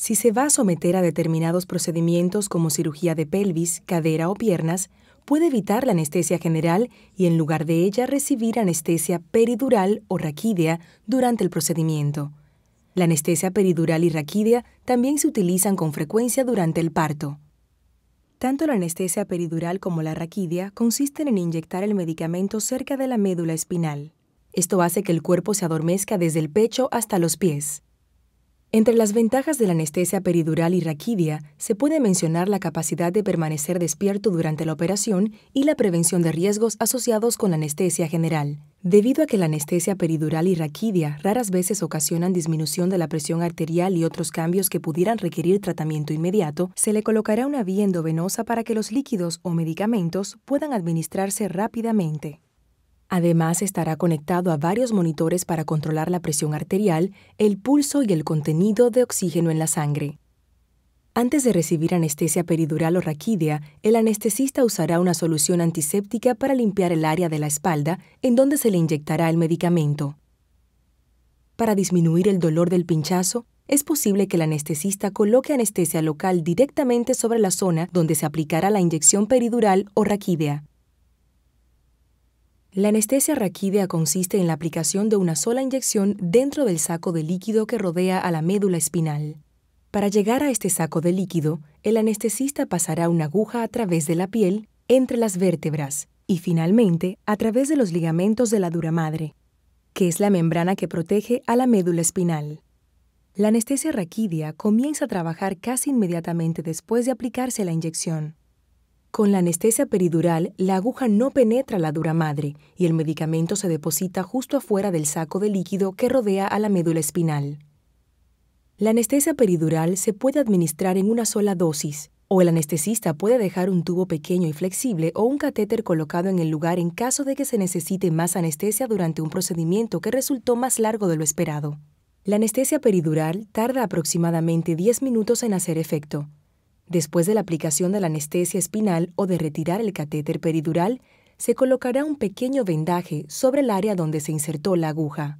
Si se va a someter a determinados procedimientos como cirugía de pelvis, cadera o piernas, puede evitar la anestesia general y en lugar de ella recibir anestesia peridural o raquídea durante el procedimiento. La anestesia peridural y raquídea también se utilizan con frecuencia durante el parto. Tanto la anestesia peridural como la raquídea consisten en inyectar el medicamento cerca de la médula espinal. Esto hace que el cuerpo se adormezca desde el pecho hasta los pies. Entre las ventajas de la anestesia peridural y raquidia se puede mencionar la capacidad de permanecer despierto durante la operación y la prevención de riesgos asociados con la anestesia general. Debido a que la anestesia peridural y raquidia raras veces ocasionan disminución de la presión arterial y otros cambios que pudieran requerir tratamiento inmediato, se le colocará una vía endovenosa para que los líquidos o medicamentos puedan administrarse rápidamente. Además, estará conectado a varios monitores para controlar la presión arterial, el pulso y el contenido de oxígeno en la sangre. Antes de recibir anestesia peridural o raquídea, el anestesista usará una solución antiséptica para limpiar el área de la espalda en donde se le inyectará el medicamento. Para disminuir el dolor del pinchazo, es posible que el anestesista coloque anestesia local directamente sobre la zona donde se aplicará la inyección peridural o raquídea. La anestesia raquídea consiste en la aplicación de una sola inyección dentro del saco de líquido que rodea a la médula espinal. Para llegar a este saco de líquido, el anestesista pasará una aguja a través de la piel, entre las vértebras y finalmente a través de los ligamentos de la dura madre, que es la membrana que protege a la médula espinal. La anestesia raquídea comienza a trabajar casi inmediatamente después de aplicarse la inyección. Con la anestesia peridural, la aguja no penetra la dura madre y el medicamento se deposita justo afuera del saco de líquido que rodea a la médula espinal. La anestesia peridural se puede administrar en una sola dosis, o el anestesista puede dejar un tubo pequeño y flexible o un catéter colocado en el lugar en caso de que se necesite más anestesia durante un procedimiento que resultó más largo de lo esperado. La anestesia peridural tarda aproximadamente 10 minutos en hacer efecto, Después de la aplicación de la anestesia espinal o de retirar el catéter peridural, se colocará un pequeño vendaje sobre el área donde se insertó la aguja.